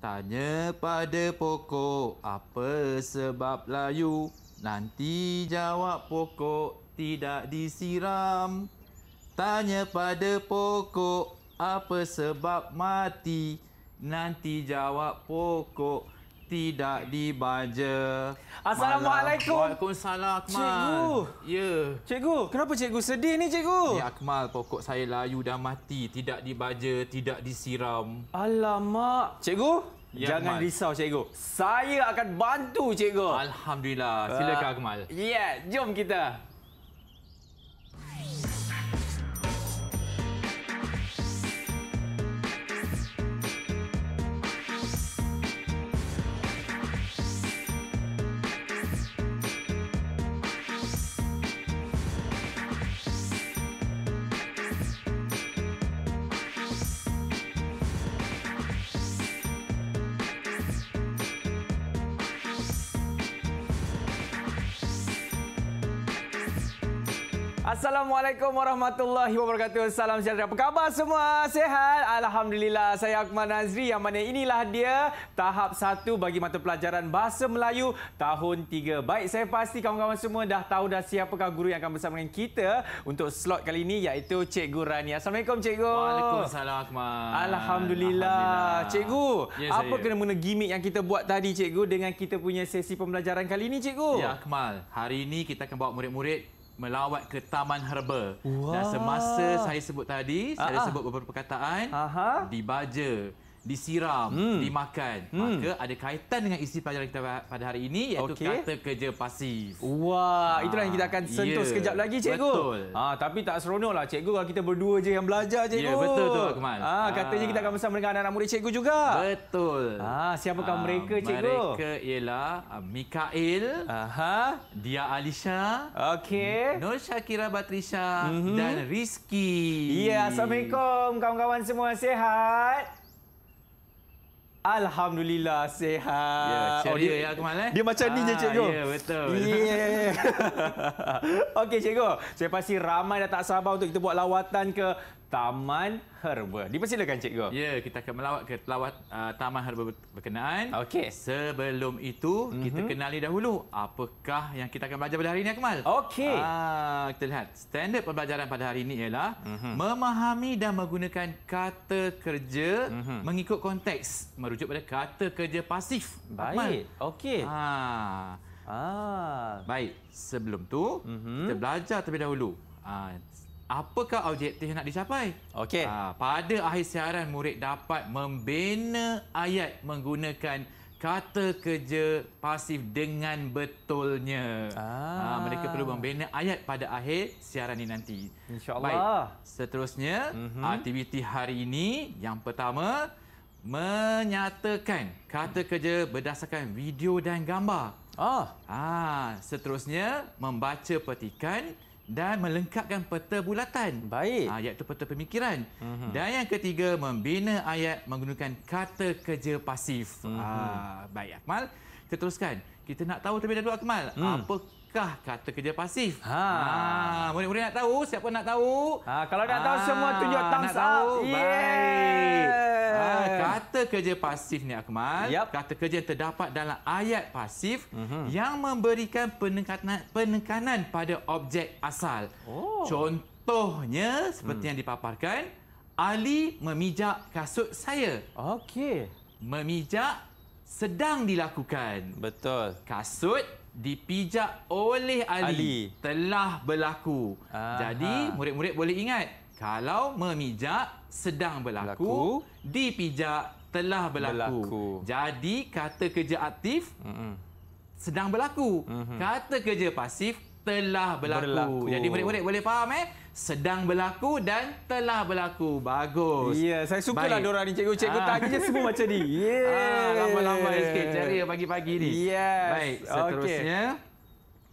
Tanya pada pokok apa sebab layu Nanti jawab pokok tidak disiram Tanya pada pokok apa sebab mati Nanti jawab pokok tidak dibaja. Assalamualaikum. Waalaikumsalam Akmal. Cikgu. Ya. Yeah. Cikgu, kenapa cikgu sedih ni cikgu? Ya Akmal, pokok saya layu dah mati, tidak dibaja, tidak disiram. Alamak. Cikgu, ya, jangan Akmal. risau cikgu. Saya akan bantu cikgu. Alhamdulillah. Ah. Silakan Akmal. Ya, yeah. jom kita. Assalamualaikum warahmatullahi wabarakatuh. Salam sejahtera. Apa khabar semua? Sehat? Alhamdulillah. Saya Akmal Nazri yang mana inilah dia tahap satu bagi mata pelajaran Bahasa Melayu tahun tiga. Baik, saya pasti kawan-kawan semua dah tahu dah siapakah guru yang akan bersama dengan kita untuk slot kali ini iaitu Cikgu Rania. Assalamualaikum Cikgu. Waalaikumsalam Akmal. Alhamdulillah. Alhamdulillah. Cikgu, ya, apa kena-mena gimmick yang kita buat tadi Cikgu dengan kita punya sesi pembelajaran kali ini Cikgu? Ya Akmal, hari ini kita akan bawa murid-murid melawat ke Taman Herba. Wow. Dan semasa saya sebut tadi, uh-huh. saya ah, ah. sebut beberapa perkataan, uh dibaja disiram, hmm. dimakan. Hmm. Maka ada kaitan dengan isi pelajaran kita pada hari ini iaitu okay. kata kerja pasif. Wah, ha. itulah yang kita akan ya. sentuh yeah. sekejap lagi cikgu. Betul. Ha, tapi tak seronoklah cikgu kalau kita berdua je yang belajar ya, cikgu. Ya, yeah, betul tu Akmal. Ha, katanya ha. kita akan bersama dengan anak-anak murid cikgu juga. Betul. Ha, siapakah ha. mereka cikgu? Mereka ialah Mikael, Aha. Dia Alisha, okay. Nur Syakira Batrisha mm-hmm. dan Rizky. Ya, yeah, Assalamualaikum kawan-kawan semua sihat. Alhamdulillah sihat. Yeah, oh dia ya Dia macam ah, ni je ah, cikgu. Ya yeah, betul. Yeah. Okey cikgu. Saya pasti ramai dah tak sabar untuk kita buat lawatan ke Taman Herba. Dipersilakan cikgu. Ya, kita akan melawat ke lawat uh, Taman Herba berkenaan. Okey. Sebelum itu, mm-hmm. kita mhm. kenali dahulu apakah yang kita akan belajar pada hari ini Akmal. Okey. Ah, uh, kita lihat standard pembelajaran pada hari ini ialah mm-hmm. memahami dan menggunakan kata kerja mm-hmm. mengikut konteks merujuk pada kata kerja pasif. Baik. Okey. Ha. Ah. ah. Baik, sebelum tu mm-hmm. kita belajar terlebih dahulu. Ah, apakah objektif yang nak dicapai? Okey. Ha, pada akhir siaran murid dapat membina ayat menggunakan kata kerja pasif dengan betulnya. Ah. Ha, mereka perlu membina ayat pada akhir siaran ini nanti. InsyaAllah. Baik, seterusnya, mm -hmm. aktiviti hari ini yang pertama, menyatakan kata kerja berdasarkan video dan gambar. Ah. Ha, seterusnya, membaca petikan dan melengkapkan peta bulatan. Baik. Ha, iaitu peta pemikiran. Uh mhm. -huh. Dan yang ketiga, membina ayat menggunakan kata kerja pasif. Uh -huh. ha, baik, Akmal. Kita teruskan. Kita nak tahu terlebih dahulu, Akmal. Hmm. Apa nikah kata kerja pasif? Ha, murid-murid ah, nak tahu, siapa nak tahu? Ha, kalau nak ha. tahu semua tunjuk ah, thumbs up. Yeah. Ah, kata kerja pasif ni Akmal, yep. kata kerja yang terdapat dalam ayat pasif mm -hmm. yang memberikan penekanan penekanan pada objek asal. Oh. Contohnya seperti hmm. yang dipaparkan, Ali memijak kasut saya. Okey. Memijak sedang dilakukan. Betul. Kasut dipijak oleh Ali, Ali. telah berlaku. Aha. Jadi murid-murid boleh ingat kalau memijak sedang berlaku, berlaku. dipijak telah berlaku. berlaku. Jadi kata kerja aktif mm-hmm. sedang berlaku. Mm-hmm. Kata kerja pasif telah berlaku. berlaku. Jadi murid-murid boleh faham eh? sedang berlaku dan telah berlaku. Bagus. Ya, yeah, saya suka lah diorang ni cikgu. Cikgu ah. tanya semua macam ni. Lama-lama yeah. ah, sikit ceria pagi-pagi ni. Yes. Baik, seterusnya. Okay.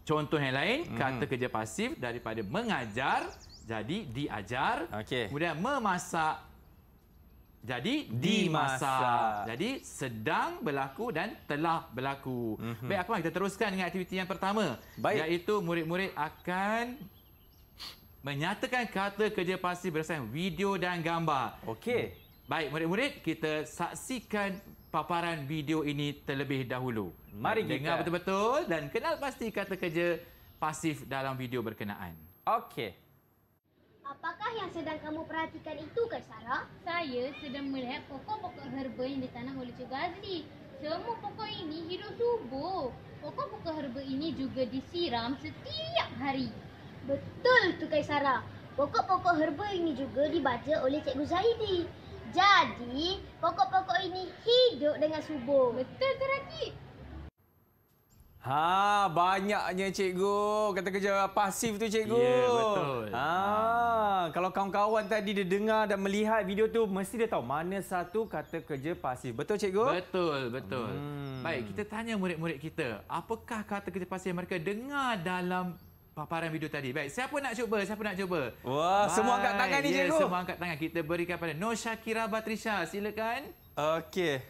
Contoh yang lain, hmm. kata kerja pasif daripada mengajar, jadi diajar. Okay. Kemudian memasak, jadi dimasak. dimasak. Jadi sedang berlaku dan telah berlaku. Mm -hmm. Baik, apa kita teruskan dengan aktiviti yang pertama. Baik. Iaitu murid-murid akan menyatakan kata kerja pasti berdasarkan video dan gambar. Okey. Baik murid-murid, kita saksikan paparan video ini terlebih dahulu. Mari kita dengar betul-betul dan kenal pasti kata kerja pasif dalam video berkenaan. Okey. Apakah yang sedang kamu perhatikan itu, Kak Sarah? Saya sedang melihat pokok-pokok herba yang ditanam oleh Cik Gazli. Semua pokok ini hidup subur. Pokok-pokok herba ini juga disiram setiap hari. Betul tu Kaisara. Pokok-pokok herba ini juga dibaca oleh Cikgu Zaidi. Jadi, pokok-pokok ini hidup dengan subur. Betul tu Rakib. Ha, banyaknya cikgu. Kata kerja pasif tu cikgu. Ya, yeah, betul. Ha, kalau kawan-kawan tadi dia dengar dan melihat video tu mesti dia tahu mana satu kata kerja pasif. Betul cikgu? Betul, betul. Hmm. Baik, kita tanya murid-murid kita, apakah kata kerja pasif yang mereka dengar dalam paparan video tadi. Baik, siapa nak cuba? Siapa nak cuba? Wah, Baik. semua angkat tangan ni, ya, cikgu. semua angkat tangan. Kita berikan pada No Shakira Batrisha. Silakan. Okey.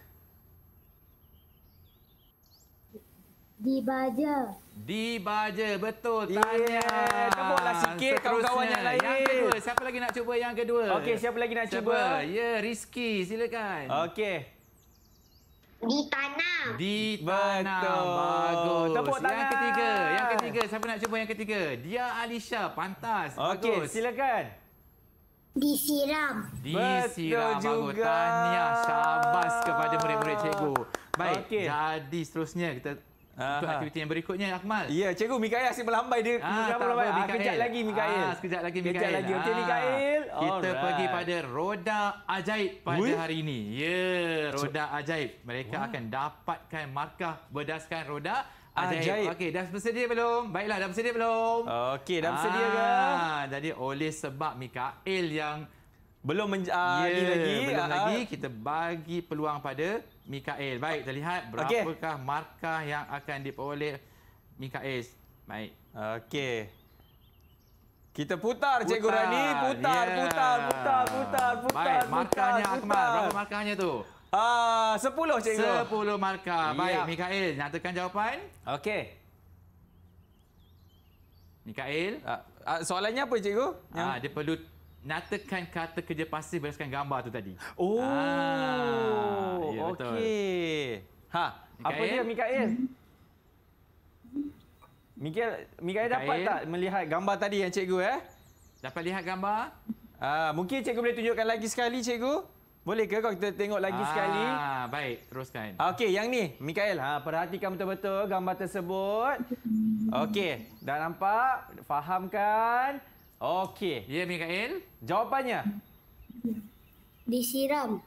Di Dibaja, betul. Tahniah. Yeah. Tepuklah sikit kawan-kawan yang lain. Yang kedua, siapa lagi nak cuba yang kedua? Okey, siapa lagi nak siapa? cuba? Ya, yeah, Rizky. Silakan. Okey. Di tanah. Di tanah. Betul. Bagus. Tepuk tangan ketiga. Yang ketiga. Siapa nak cuba yang ketiga? Dia Alisha. Pantas. Okey. Silakan. Disiram. Disiram. Betul bagus. juga. Tahniah. Syabas kepada murid-murid cikgu. Baik. Okay. Jadi seterusnya kita untuk aktiviti yang berikutnya Akmal. Ya, cikgu Mikail asyik melambai dia. Ah, apa, ah, kejap lagi Mikail. Ah, sekejap lagi Mikail. Kejap lagi. Okey ah. Mikail. Kita Alright. pergi pada Roda Ajaib pada Ui. hari ini. Ya, yeah, Roda so, Ajaib. Mereka wow. akan dapatkan markah berdasarkan Roda Ajaib. Ajaib. Okey, dah bersedia belum? Baiklah, dah bersedia belum? Okey, dah bersedia ah, ke? Jadi oleh sebab Mikail yang belum menjadi ah, yeah, lagi belum ah, lagi ah. kita bagi peluang pada Mikael. Baik, kita ah, lihat berapakah okay. markah yang akan diperoleh Mikael. Baik. Okey. Kita putar, putar. Cikgu Rani. Putar, yeah. putar, putar, putar, putar. Baik, markahnya putar, Akmal. Putar. Berapa markahnya tu? Ah, sepuluh, Cikgu. Sepuluh markah. Yeah. Baik, Mikael. Nyatakan jawapan. Okey. Mikael. Uh, uh, soalannya apa, Cikgu? Uh, dia perlu Nyatakan kata kerja pasif berdasarkan gambar tu tadi. Oh. Ah, ya, okay. Ha, Mikael? apa dia Mikael? Mikael, Mikael dapat tak melihat gambar tadi yang cikgu eh? Dapat lihat gambar? Ah, mungkin cikgu boleh tunjukkan lagi sekali cikgu? Boleh ke kau kita tengok lagi ah, sekali? Ah, baik, teruskan. Okey, yang ni Mikael, ha, perhatikan betul-betul gambar tersebut. Okey, dah nampak? Fahamkan? kan? Okey. Ya, yeah, Mikael. Jawapannya? Disiram.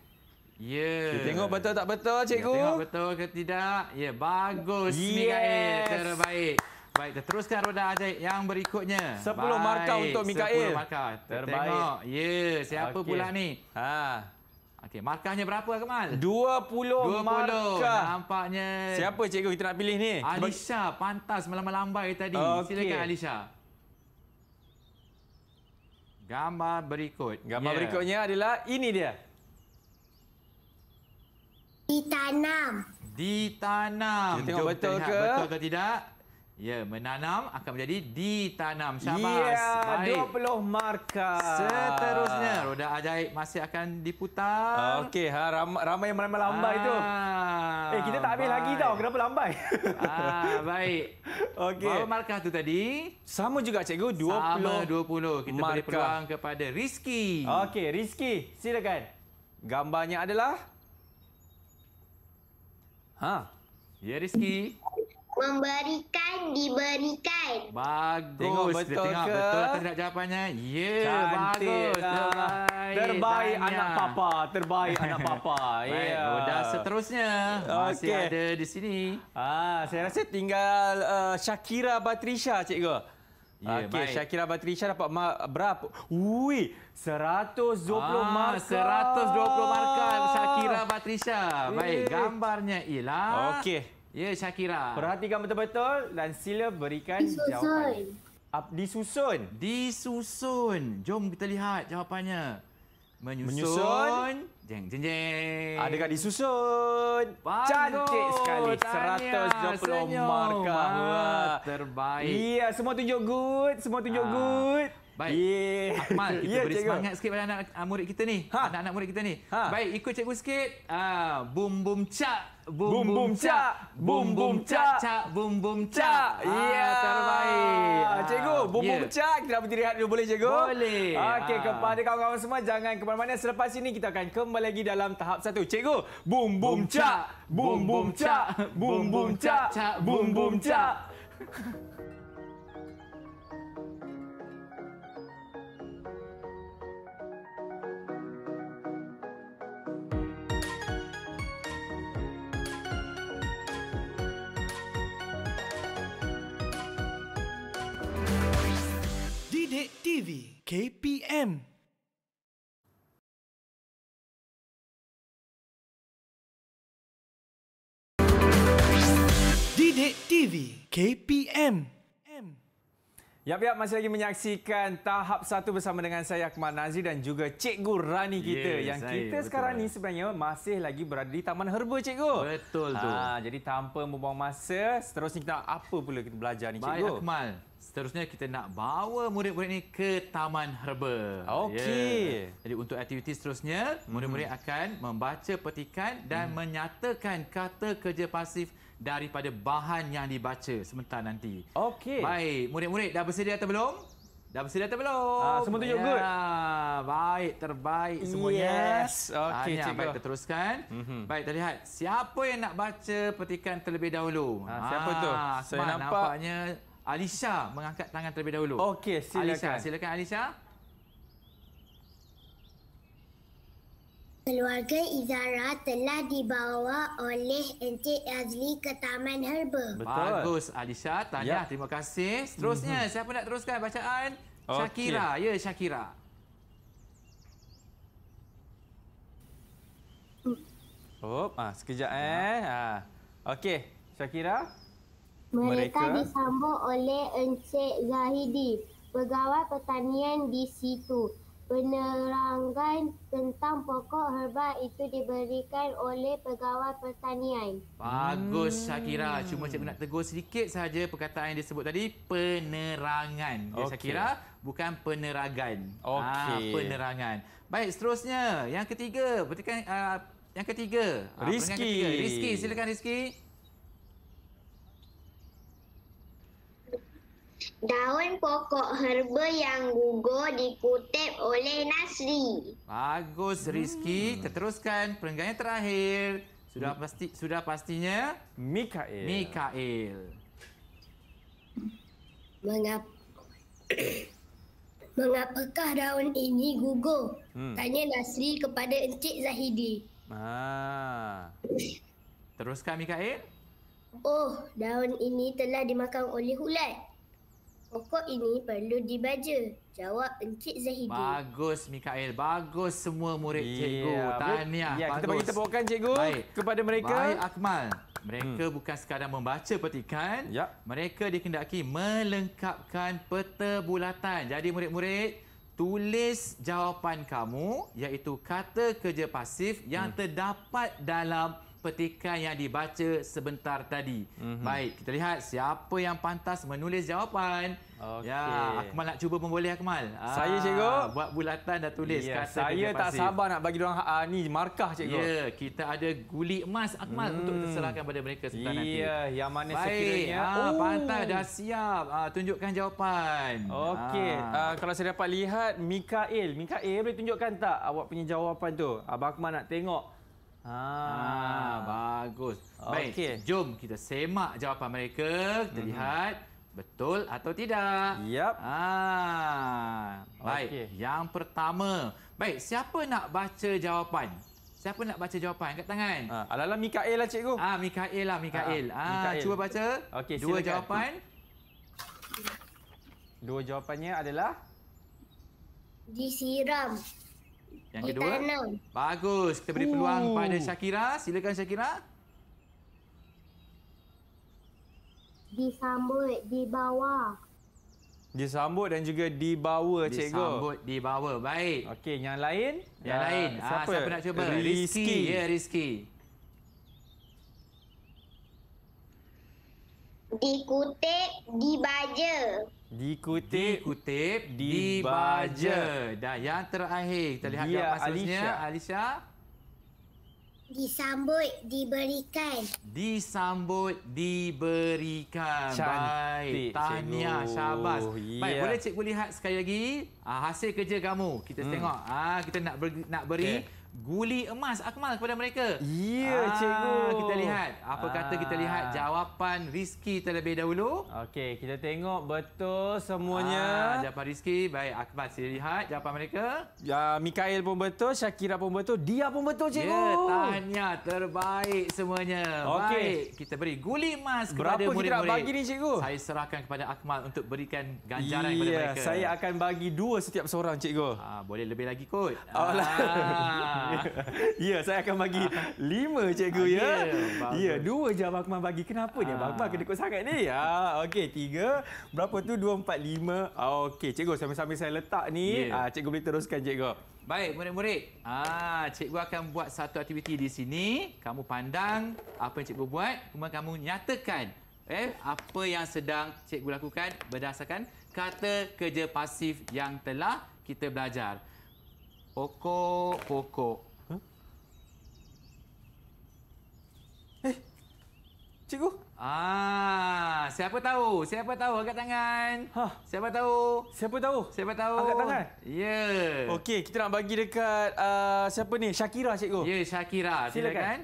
Ya. Yeah. Kita tengok betul tak betul, ya, cikgu. Kita tengok betul ke tidak. Ya, yeah, bagus, yes. Mikael. Terbaik. Baik, kita teruskan roda ajaib yang berikutnya. Sepuluh Baik. markah untuk Mikael. Sepuluh markah. Terbaik. Ya, yeah. siapa okay. pula ni? Ha. Okey, markahnya berapa, Kemal? Dua puluh markah. Nampaknya. Siapa cikgu kita nak pilih ni? Alisha, pantas melambai-lambai tadi. Okay. Silakan, Alisha gambar berikut. Gambar yeah. berikutnya adalah ini dia. Ditanam. Ditanam. Kita tengok Jom betul ke? Betul ke tidak? Ya, menanam akan menjadi ditanam. Syabas. Ya, yeah, 20 markah. Seterusnya, roda ajaib masih akan diputar. Okey, ha, ramai, ramai yang ramai lambai ah, tu. Eh, kita tak habis baik. lagi tau. Kenapa lambai? Ah, baik. Okey. Berapa markah tu tadi? Sama juga, cikgu. 20 Sama 20. Kita markah. beri peluang kepada Rizky. Okey, Rizky. Silakan. Gambarnya adalah... Ha. Ya, Rizky. Memberikan diberikan. Bagus. Tengok betul dia tengok ke? Betul tak jawapannya? Ya, yeah, bagus. Lah. Terbaik. Terbaik Tanya. anak papa, terbaik anak papa. Ya. Yeah. Dan seterusnya masih ada di sini. Ah, saya rasa tinggal uh, Shakira Patricia. cikgu. Ya, okay, Shakira Batrisha dapat berapa? Ui, 120 ah, markah. 120 markah Shakira Batrisha. Baik, eh. gambarnya ialah... Okey. Ya, Syakira. Perhatikan betul-betul dan sila berikan disusun. jawapan. Up, disusun. Disusun. Jom kita lihat jawapannya. Menyusun. Menyusun. Jeng, jeng, jeng. Adakah disusun? Bagus. Cantik sekali. Seratus dua puluh markah. Wah. Terbaik. Ya, semua tunjuk good. Semua tunjuk ha. good. Baik. Yeah. Akmal, kita yeah, beri cikgu. semangat sikit pada anak, anak murid kita ni. Ha. Anak-anak murid kita ni. Ha. Baik, ikut cikgu sikit. Ha. Ah, boom, boom, cak bum bum, bum cak, bum bum cak, cak bum bum cak. Ya, yeah. terbaik. Ah. Cikgu, ah, bum yeah. bum ya. cak, kita dapat dilihat dulu boleh cikgu? Boleh. Okey, ah. kepada kawan-kawan semua, jangan ke mana-mana. Selepas ini, kita akan kembali lagi dalam tahap satu. Cikgu, bum bum cak, bum bum cak, bum bum cak, bum bum cak. TV KPM Didik TV KPM Ya, yap, masih lagi menyaksikan tahap satu bersama dengan saya Akmal Nazir dan juga Cikgu Rani kita. Yes, yang saya, kita betul. sekarang ni sebenarnya masih lagi berada di Taman Herba, Cikgu. Betul ha, tu. Ah, jadi tanpa membuang masa, seterusnya kita apa pula kita belajar ni, Cikgu? Baik, Akmal seterusnya kita nak bawa murid-murid ni ke taman herba. Okey. Yeah. Jadi untuk aktiviti seterusnya, murid-murid hmm. akan membaca petikan dan hmm. menyatakan kata kerja pasif daripada bahan yang dibaca sebentar nanti. Okey. Baik, murid-murid dah bersedia atau belum? Dah bersedia atau belum? Ah, semua tunjuk yeah. good. Baik, terbaik semuanya. Yes. Okey, ah, cikgu. Baik, kita teruskan. Mm-hmm. Baik, kita lihat. Siapa yang nak baca petikan terlebih dahulu? Ah, siapa ah, tu? Saya nampak. Nampaknya Alisha mengangkat tangan terlebih dahulu. Okey, silakan. Alisha, silakan Alisha. Keluarga Izara telah dibawa oleh Encik Azli ke Taman Herba. Betul. Bagus, Alisha. Tanya, ya. terima kasih. Seterusnya, mm -hmm. siapa nak teruskan bacaan? Okay. Syakira. Ya, Syakira. Oh, ah, sekejap eh. Ya. Ah. Okey, Syakira. Okey. Mereka, mereka disambut oleh Encik Zahidi, pegawai pertanian di situ. Penerangan tentang pokok herba itu diberikan oleh pegawai pertanian. Bagus hmm. Shakira. Cuma cikgu nak tegur sedikit saja perkataan yang disebut tadi. Penerangan. Ya, okay. bukan peneragan. Ah, okay. Ha, penerangan. Baik seterusnya. Yang ketiga. Petikan, uh, ah, yang ketiga. Ah, Rizky. Ha, Rizky silakan Rizky. Daun pokok herba yang gugur dikutip oleh Nasri. Bagus Rizki, hmm. teruskan perenggan terakhir. Sudah pasti sudah pastinya Mikael. Mikael. Mengap Mengapakah daun ini gugur? Hmm. Tanya Nasri kepada Encik Zahidi. Ah. Teruskan Mikael. Oh, daun ini telah dimakan oleh ulat. Pokok ini perlu dibaja. Jawab Encik Zahidi. Bagus Mikael, bagus semua murid yeah. cikgu. Tahniah. Yeah, kita bagi tepukan cikgu Baik. kepada mereka. Baik Akmal. Mereka hmm. bukan sekadar membaca petikan, yep. Ya. mereka dikendaki melengkapkan peta bulatan. Jadi murid-murid, tulis jawapan kamu iaitu kata kerja pasif yang hmm. terdapat dalam petikan yang dibaca sebentar tadi. Mm-hmm. Baik, kita lihat siapa yang pantas menulis jawapan. Okay. Ya, Akmal nak cuba memboleh Akmal. Saya ah, cikgu. buat bulatan dah tulis. Yeah, kata saya tak pasif. sabar nak bagi orang uh, ni markah cikgu. Ya, yeah, kita ada guli emas Akmal mm. untuk hmm. terserahkan pada mereka sebentar yeah, nanti. Ya, yang mana Baik. sekiranya. Baik, ah, oh. pantas dah siap. Aa, tunjukkan jawapan. Okey, kalau saya dapat lihat Mikael. Mikael boleh tunjukkan tak awak punya jawapan tu? Abang Akmal nak tengok. Ah, ha bagus. Okay. Baik, jom kita semak jawapan mereka. Kita hmm. lihat betul atau tidak. Yap. Ha. Ah. Baik, okay. yang pertama. Baik, siapa nak baca jawapan? Siapa nak baca jawapan? Angkat tangan. Ha, ah, alalah Mikael lah cikgu. Ah, ha, Mikael lah, Mikael. Ha, ha, Mikael. cuba baca. Okay, Dua silakan. jawapan. Dua jawapannya adalah disiram. Yang kedua? Eternal. Bagus. Kita beri peluang Ooh. pada Shakira. Silakan Shakira. Disambut di bawah. Disambut dan juga dibawa, Disambut, cikgu. Disambut, dibawa. Baik. Okey, yang lain? Yang uh, lain. Ah, siapa? Ah, siapa nak cuba? Rizky. Ya, yeah, Rizky. Dikutip, dibaja. Dikutip, dikutip, dibaja. Dah yang terakhir kita lihat dia maksudnya. Alisha. Disambut, diberikan. Disambut, diberikan. Cantik, Baik. tanya cikgu. syabas. Yeah. Baik, boleh cikgu lihat sekali lagi uh, hasil kerja kamu. Kita hmm. tengok. Ah, kita nak ber, nak beri. Okay guli emas akmal kepada mereka. Ya, ah, cikgu. Kita lihat. Apa ah. kata kita ah. lihat jawapan Rizki terlebih dahulu. Okey, kita tengok betul semuanya. Ah, jawapan Rizky. Baik, Akmal sila lihat jawapan mereka. Ya, Mikael pun betul, Syakira pun betul, dia pun betul, ya, cikgu. Ya, tahniah terbaik semuanya. Okay. Baik, kita beri guli emas kepada murid-murid. Berapa murid -murid. kita bagi ni, cikgu? Saya serahkan kepada Akmal untuk berikan ganjaran ya, kepada mereka. Saya akan bagi dua setiap seorang, cikgu. Ah, boleh lebih lagi kot. Alah. Ah. ya, saya akan bagi lima cikgu ah, ya. Ya, ya dua je Abang Akmal bagi. Kenapa ni Abang ah. Akmal kena kot sangat ni? Ya, okey. Tiga. Berapa tu? Dua, empat, lima. Okey, cikgu sambil-sambil saya letak ni. Yeah. Ya. Cikgu boleh teruskan cikgu. Baik, murid-murid. Ah, cikgu akan buat satu aktiviti di sini. Kamu pandang apa yang cikgu buat. Kemudian kamu nyatakan eh, apa yang sedang cikgu lakukan berdasarkan kata kerja pasif yang telah kita belajar. Poco, poco. Eh, cikgu. Ah, siapa tahu? Siapa tahu? Angkat tangan. Ha. Siapa tahu? Siapa tahu? Siapa tahu? Angkat tangan. Ya. Yeah. Okey, kita nak bagi dekat uh, siapa ni? Shakira, cikgu. Ya, yeah, Shakira. Silakan. Silakan.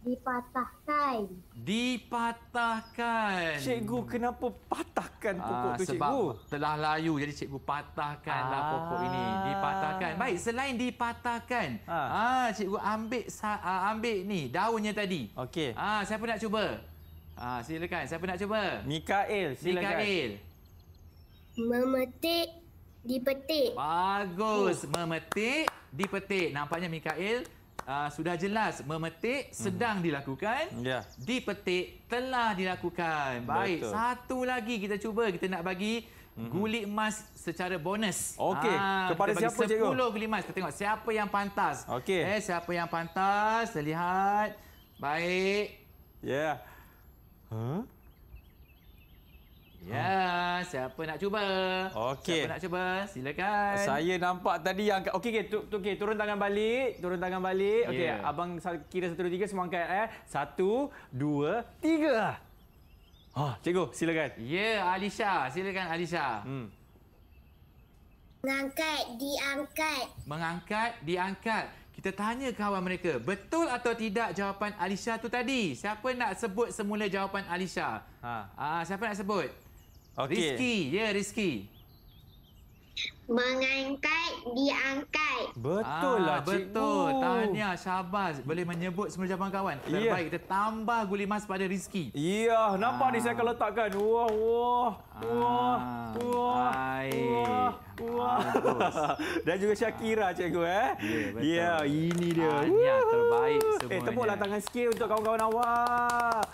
Dipatahkan. Dipatahkan. Cikgu kenapa patahkan ah, pokok itu cikgu? Sebab telah layu jadi cikgu patahkanlah Aa. Ah. pokok ini. Dipatahkan. Baik, selain dipatahkan. Ah, ah cikgu ambil aa, ambil ni daunnya tadi. Okey. Ah siapa nak cuba? Ah silakan. Siapa nak cuba? Mikael, silakan. Mikael. Memetik dipetik. Bagus. Uh. Memetik dipetik. Nampaknya Mikael uh, sudah jelas memetik sedang mhm. dilakukan yeah. dipetik telah dilakukan baik Betul. satu lagi kita cuba kita nak bagi mhm. guli emas secara bonus. Okey, ah, kepada siapa 10 cikgu? 10 guli emas. Kita tengok siapa yang pantas. Okey. Eh, siapa yang pantas? Kita lihat. Baik. Ya. Yeah. Huh? siapa nak cuba? Okay. Siapa nak cuba? Silakan. Saya nampak tadi yang okey okey tu, okey turun tangan balik, turun tangan balik. Okey, yeah. abang kira satu, dua, tiga. semua angkat eh. 1 2 3. oh, cikgu silakan. Ya, yeah, Alisha, silakan Alisha. Hmm. Mengangkat, diangkat. Mengangkat, diangkat. Kita tanya kawan mereka, betul atau tidak jawapan Alisha tu tadi? Siapa nak sebut semula jawapan Alisha? Ha. Ah, siapa nak sebut? Okay. Rizki, ya yeah, Rizki. Mengangkat, diangkat. Betul lah, betul. Tanya, syabas. Boleh menyebut semua jawapan kawan. Ya. Terbaik, yeah. kita tambah guli mas pada Rizki. Ya, yeah, nampak Aa. ni saya akan ah. letakkan. Wah, wah, wah, wah, ah, wah, wah. Ah, Dan juga Syakira, Aa. cikgu. Eh. Ya, yeah, yeah, ini dia. Tanya, terbaik eh, semuanya. Eh, tepuklah tangan sikit untuk kawan-kawan awak.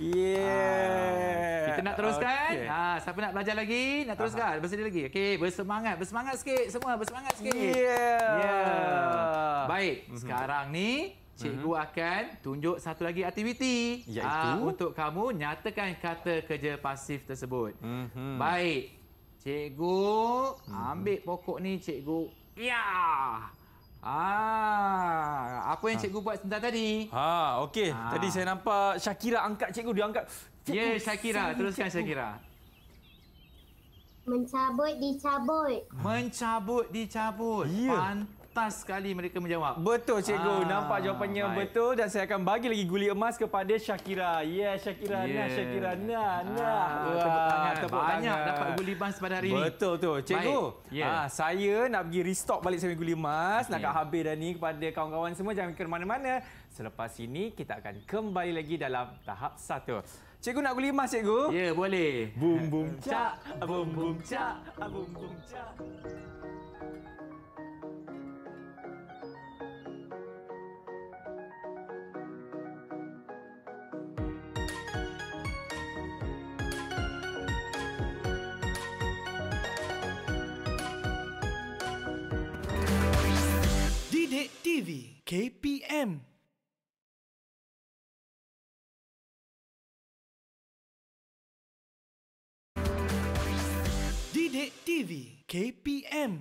Yeah. Ah, kita nak teruskan. Okay. Ah, siapa nak belajar lagi? Nak teruskan. uh Bersedia lagi. Okey, bersemangat. Bersemangat sikit semua. Bersemangat sikit. Yeah. yeah. Baik. Mm-hmm. Sekarang ni cikgu mm-hmm. akan tunjuk satu lagi aktiviti iaitu ah, untuk kamu nyatakan kata kerja pasif tersebut. Mm-hmm. Baik. Cikgu mm-hmm. ambil pokok ni, cikgu. Ya. Yeah. Ah, apa yang ha. cikgu buat sebentar tadi? Ha, okey. Ha. Tadi saya nampak Shakira angkat cikgu, dia angkat. Ya, yeah, Shakira, teruskan cikgu. Shakira. Mencabut dicabut. Mencabut dicabut. Yeah. Pantas pantas sekali mereka menjawab. Betul cikgu, ah, nampak jawapannya baik. betul dan saya akan bagi lagi guli emas kepada Shakira. Ya, yeah, Shakira, yeah. nah Shakira, nah, nah. Ah, tepuk tangan, tepuk banyak tangan. dapat guli emas pada hari ini. Betul tu. Cikgu, yeah. ah, saya nak pergi restock balik saya guli emas, okay. nak kat habis dah ni kepada kawan-kawan semua jangan ke mana-mana. Selepas ini kita akan kembali lagi dalam tahap satu. Cikgu nak guli emas cikgu? Ya, yeah, boleh. Bum bum cak, bum bum cak, bum bum cak. TV KPM Didik TV KPM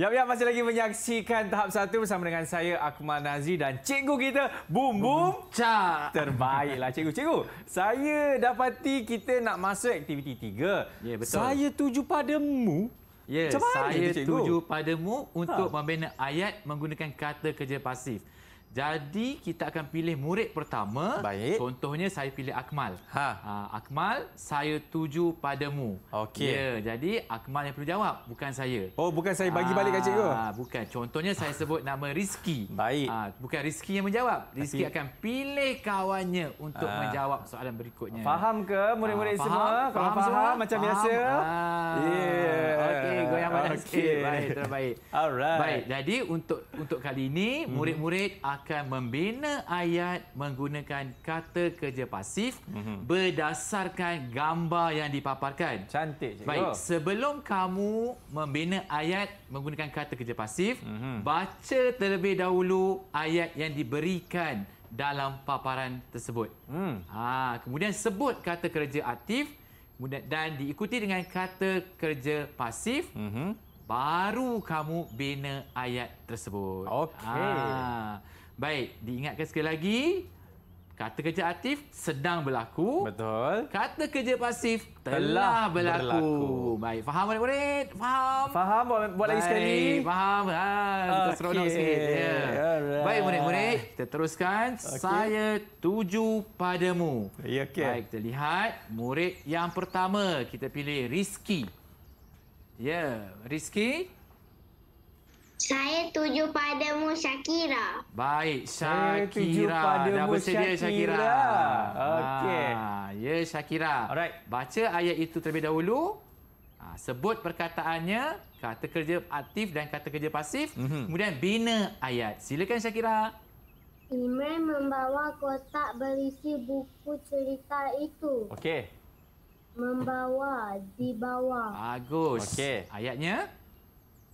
Ya, ya masih lagi menyaksikan tahap satu bersama dengan saya Akmal Nazri dan cikgu kita Bum Bum Cha. Terbaiklah cikgu. Cikgu, saya dapati kita nak masuk aktiviti tiga. Ya, betul. Saya tuju padamu. Ya, saya tuju padamu untuk ha. membina ayat menggunakan kata kerja pasif. Jadi kita akan pilih murid pertama. Baik. Contohnya saya pilih Akmal. Ha. Ha, Akmal, saya tuju padamu. Okey. Ya, jadi Akmal yang perlu jawab, bukan saya. Oh, bukan saya bagi ha, balik kat cikgu. Ah, bukan. Contohnya saya sebut nama Rizki. Baik. Ha, bukan Rizki yang menjawab. Rizki akan pilih kawannya untuk ha. menjawab soalan berikutnya. Faham ke murid-murid ha, semua? Faham, Kalau faham, faham, faham macam faham. biasa. Ha. Yeah. Okey, goyang badan okay. sikit. Baik, terbaik. Alright. Baik. Jadi untuk untuk kali ini, mhm. murid-murid hmm akan membina ayat menggunakan kata kerja pasif mm-hmm. berdasarkan gambar yang dipaparkan. Cantik, cikgu. Baik, sebelum kamu membina ayat menggunakan kata kerja pasif, mm-hmm. baca terlebih dahulu ayat yang diberikan dalam paparan tersebut. Mm. Ha, kemudian sebut kata kerja aktif dan diikuti dengan kata kerja pasif. Mm-hmm. Baru kamu bina ayat tersebut. Okey. Ha. Baik, diingatkan sekali lagi. Kata kerja aktif sedang berlaku. Betul. Kata kerja pasif telah, telah berlaku. berlaku. Baik, faham boleh murid? Faham. Faham boleh buat lagi sekali. Faham. Ha, okay. seronok sikit. Yeah. Right. Baik murid-murid, kita teruskan. Okay. Saya tuju padamu. Yeah, okay. Baik, kita lihat murid yang pertama kita pilih Rizky. Ya, yeah. Rizky. Saya tuju padamu Shakira. Baik, Shakira. Saya tuju padamu Shakira. Shakira. Okey. Ah, ya, Shakira. Alright. Baca ayat itu terlebih dahulu. Ah, sebut perkataannya, kata kerja aktif dan kata kerja pasif. Mm-hmm. Kemudian bina ayat. Silakan Shakira. Imran membawa kotak berisi buku cerita itu. Okey. Membawa, dibawa. Bagus. Okey. Ayatnya?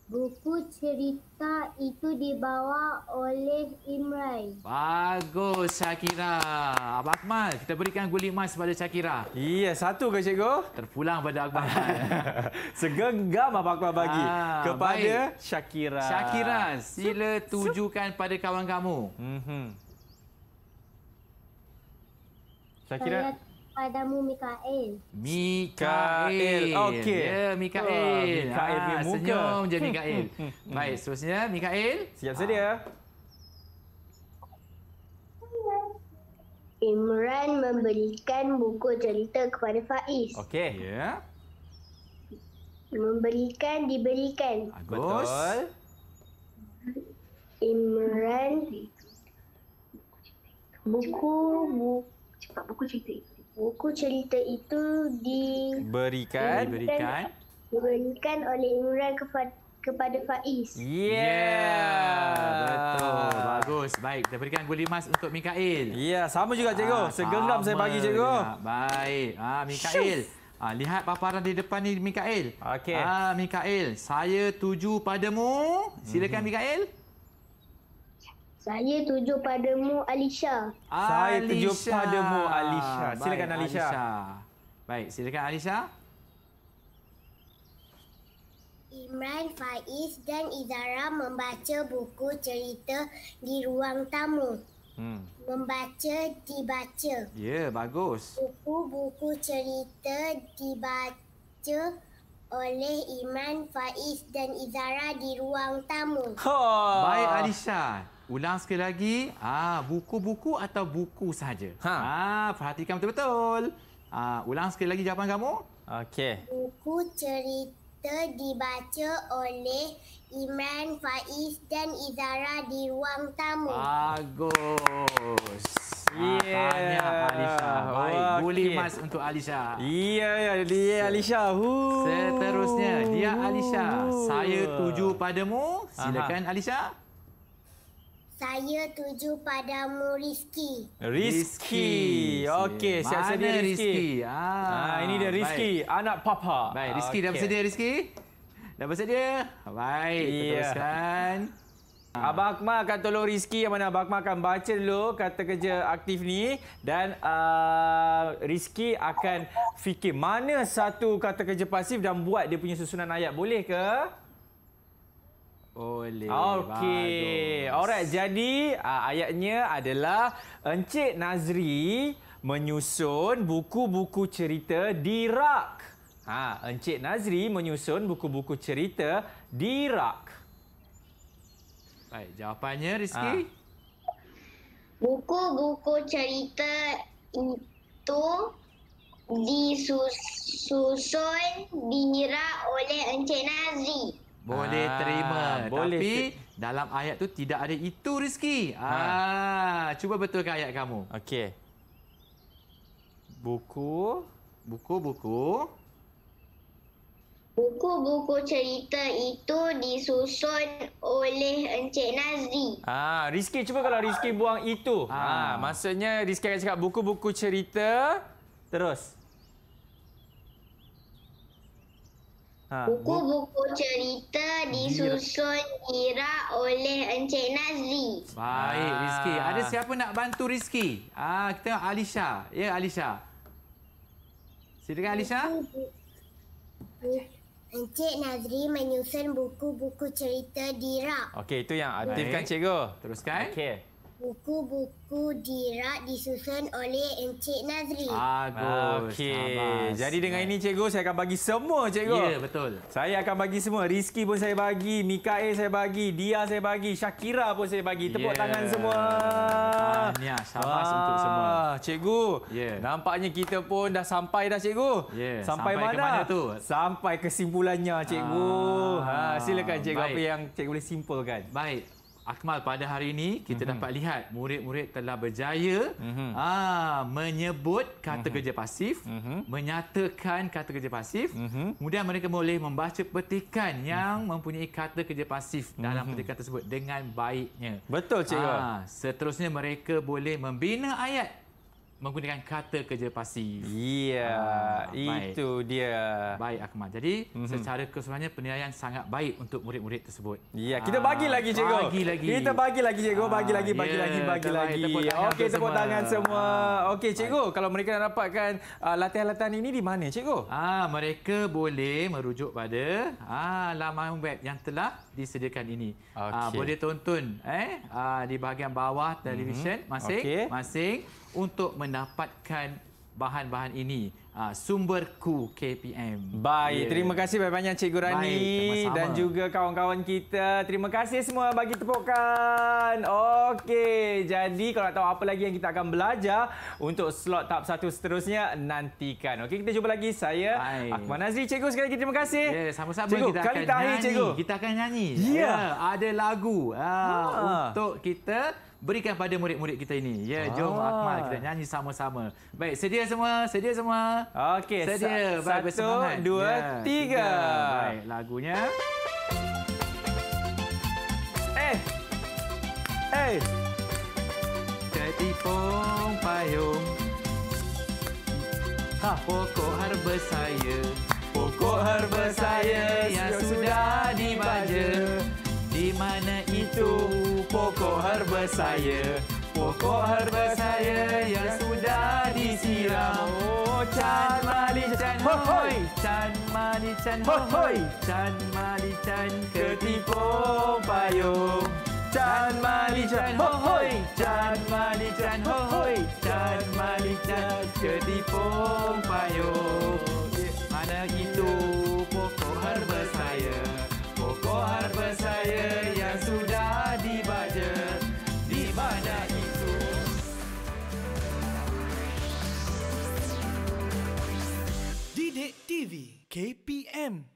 Buku cerita itu dibawa oleh Imran. Bagus, Syakira. Abang Akmal, kita berikan guli emas kepada Syakira. Ya, satu ke, Cikgu? Terpulang pada Akmal. Segenggam Abang Akmal bagi ah, kepada baik. Syakira. Syakira, sila sup, tujukan sup. pada kawan kamu. Mm -hmm. Saya padamu Mikael. Mikael. Okey. Ya, yeah, Mikael. Oh, Mikael ha, muka. Senyum je hmm, Mikael. Hmm, hmm, Baik, seterusnya Mikael. Siap sedia. Ah. Imran memberikan buku cerita kepada Faiz. Okey. Ya. Yeah. Memberikan diberikan. Agus. Betul. Imran buku buku cepat buku cerita itu buku cerita itu diberikan diberikan diberikan oleh Imran kepada kepada Faiz. Yeah. yeah. Betul. Bagus. Baik, kita berikan guli emas untuk Mikail. Ya, yeah, sama juga cikgu. Ah, Segenggam saya bagi cikgu. Juga. Baik. Ah Mikail. Ah lihat paparan di depan ni Mikail. Okey. Ah Mikail, saya tuju padamu. Silakan mm -hmm. Mikail. Saya tuju padamu Alisha. Saya tuju padamu Alisha. Silakan Baik, Alisha. Alisha. Baik, silakan Alisha. Imran Faiz dan Izara membaca buku cerita di ruang tamu. Hmm. Membaca dibaca. Ya, yeah, bagus. Buku-buku cerita dibaca oleh Iman, Faiz dan Izara di ruang tamu. Oh. Baik, Alisha. Ulang sekali lagi, ah buku-buku atau buku sahaja? Ha. Ha, perhatikan betul-betul. Ha, ulang sekali lagi jawapan kamu. Okey. Buku cerita dibaca oleh Imran, Faiz dan Izara di ruang tamu. Bagus. Yeah. Tanya Alisha. Baik, guli okay. mas untuk Alisha. Iya, yeah, yeah. dia Alisha. Seterusnya, dia Alisha. Saya tuju padamu. Silakan Alisha. Saya tuju pada mu Rizki. Rizki. Okey, siap Mana sedia Rizki. Ah, ah, ini dia Rizki, anak papa. Baik, Rizki okay. dah bersedia Rizki? Dah bersedia? Baik, yeah. teruskan. Ah. Abang Akmal akan tolong Rizki yang mana Abang Akmal akan baca dulu kata kerja aktif ni dan uh, ah, Rizki akan fikir mana satu kata kerja pasif dan buat dia punya susunan ayat. Boleh ke? Oleh Okey. Alright, jadi uh, ayatnya adalah Encik Nazri menyusun buku-buku cerita di rak. Ha, Encik Nazri menyusun buku-buku cerita di rak. Baik, jawapannya Rizki. Ah. Buku-buku cerita itu disusun di rak oleh Encik Nazri. Boleh ha, terima. Boleh Tapi ter- dalam ayat tu tidak ada itu rezeki. Ha. Ah, ha. cuba betulkan ayat kamu. Okey. Buku buku buku Buku-buku cerita itu disusun oleh Encik Nazri. Ah, Rizky cuba kalau Rizky buang itu. Ah, ah maksudnya Rizky akan cakap buku-buku cerita terus. Ha, buku-buku cerita disusun Ira oleh Encik Nazri. Baik, ah. Rizky. Ada siapa nak bantu Rizky? Ah, kita tengok Alisha. Ya, Alisha. Silakan, Alisha. Encik Nazri menyusun buku-buku cerita Dira. Okey, itu yang aktifkan cikgu. Teruskan. Okey buku-buku dirak disusun oleh Encik Nazri. Bagus. Okey. Jadi dengan ini cikgu saya akan bagi semua cikgu. Ya, betul. Saya akan bagi semua. Rizki pun saya bagi, Mikael saya bagi, Dia saya bagi, Shakira pun saya bagi. Tepuk yeah. tangan semua. Tahniah, syabas Wah. untuk semua. Cikgu, yeah. nampaknya kita pun dah sampai dah cikgu. Yeah. Sampai, sampai mana? ke mana tu? Sampai kesimpulannya cikgu. Ah. Ha, silakan cikgu Baik. apa yang cikgu boleh simpulkan. Baik. Akmal pada hari ini kita mm-hmm. dapat lihat murid-murid telah berjaya mm-hmm. aa, ah, menyebut kata mm-hmm. kerja pasif, mm-hmm. menyatakan kata kerja pasif. Mm-hmm. Kemudian mereka boleh membaca petikan yang mm-hmm. mempunyai kata kerja pasif mm-hmm. dalam mhm. petikan tersebut dengan baiknya. Betul cikgu. Ah, seterusnya mereka boleh membina ayat menggunakan kata kerja pasti. Ya, uh, itu baik. dia. Baik, Akmal. Jadi, mm-hmm. secara keseluruhannya penilaian sangat baik untuk murid-murid tersebut. Ya, kita bagi uh, lagi, cikgu. Bagi lagi. Kita bagi lagi, cikgu. Bagi ah, lagi, bagi yeah, lagi, bagi lagi. Okey, tepuk tangan semua. semua. Okey, cikgu. Baik. Kalau mereka nak dapatkan uh, latihan-latihan ini di mana, cikgu? Ah, uh, mereka boleh merujuk pada ah uh, laman web yang telah disediakan ini. Okay. Uh, boleh tonton eh uh, di bahagian bawah televisyen mhm. masing-masing. Okay. Masing, untuk mendapatkan bahan-bahan ini uh, ah, sumberku KPM. Baik, yeah. terima kasih banyak-banyak Cikgu Rani Baik, dan juga kawan-kawan kita. Terima kasih semua bagi tepukan. Okey, jadi kalau tahu apa lagi yang kita akan belajar untuk slot tahap satu seterusnya nantikan. Okey, kita jumpa lagi saya Akmal Nazri Cikgu sekali lagi terima kasih. Ya, yeah, sama-sama cikgu, kita kali akan nyanyi. Cikgu. Kita akan nyanyi. Ya, yeah. yeah, ada lagu uh, untuk kita berikan pada murid-murid kita ini. Ya, yeah, jom ah. Akmal kita nyanyi sama-sama. Baik, sedia semua, sedia semua. Okey, sedia. Baik, satu, dua, yeah, tiga. tiga. Baik, lagunya. Eh, eh. Jadi pung payung, ha, pokok harba saya, pokok harba saya yang sudah dibaja. Di mana itu pokok herba saya Pokok herba saya yang sudah disiram Oh, Chan Mali Chan Ho Hoi Chan Mali Chan Ho Hoi Chan Mali Chan ketipu payung Chan Mali Chan Ho Hoi Chan Mali Chan Ho Hoi Chan Mali Chan ketipu payung KPM